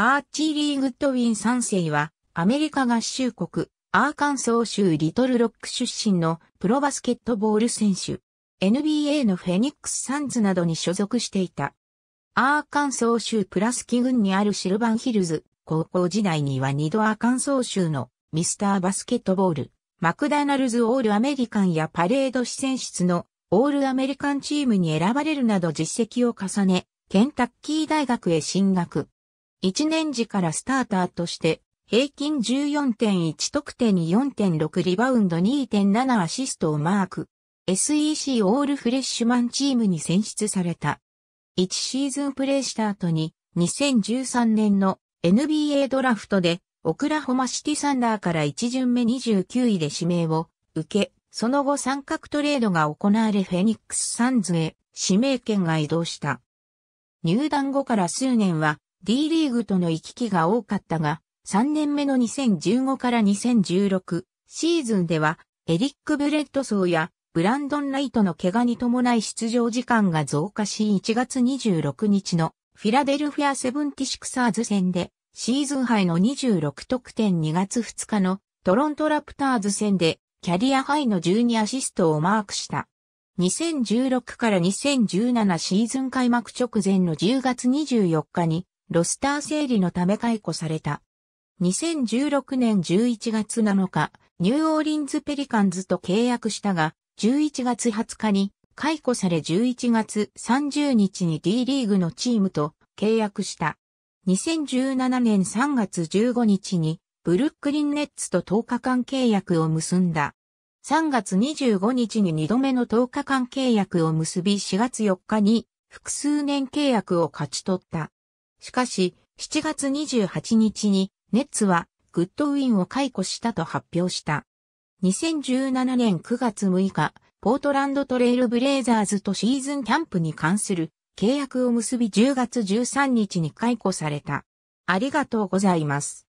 アーチーリー・グッドウィン3世は、アメリカ合衆国、アーカンソー州リトルロック出身のプロバスケットボール選手。NBA のフェニックス・サンズなどに所属していた。アーカンソー州プラスキ郡にあるシルバンヒルズ、高校時代には2度アーカンソー州のミスターバスケットボール、マクダナルズ・オール・アメリカンやパレード四選室のオール・アメリカンチームに選ばれるなど実績を重ね、ケンタッキー大学へ進学。1年時からスターターとして、平均14.1得点に4.6リバウンド2.7アシストをマーク。SEC オールフレッシュマンチームに選出された。1シーズンプレーした後に2013年の NBA ドラフトでオクラホマシティサンダーから1巡目29位で指名を受け、その後三角トレードが行われフェニックスサンズへ指名権が移動した。入団後から数年は D リーグとの行き来が多かったが、3年目の2015から2016シーズンでは、エリック・ブレッドソーやブランドン・ライトの怪我に伴い出場時間が増加し1月26日のフィラデルフィア・セブンティシクサーズ戦でシーズンハイの26得点2月2日のトロントラプターズ戦でキャリアハイの12アシストをマークした。2016から2017シーズン開幕直前の10月24日にロスター整理のため解雇された。2016年11月7日、ニューオーリンズペリカンズと契約したが、11月20日に解雇され11月30日に D リーグのチームと契約した。2017年3月15日にブルックリンネッツと10日間契約を結んだ。3月25日に2度目の10日間契約を結び4月4日に複数年契約を勝ち取った。しかし、7月28日に、ネッツは、グッドウィンを解雇したと発表した。2017年9月6日、ポートランドトレイルブレイザーズとシーズンキャンプに関する契約を結び10月13日に解雇された。ありがとうございます。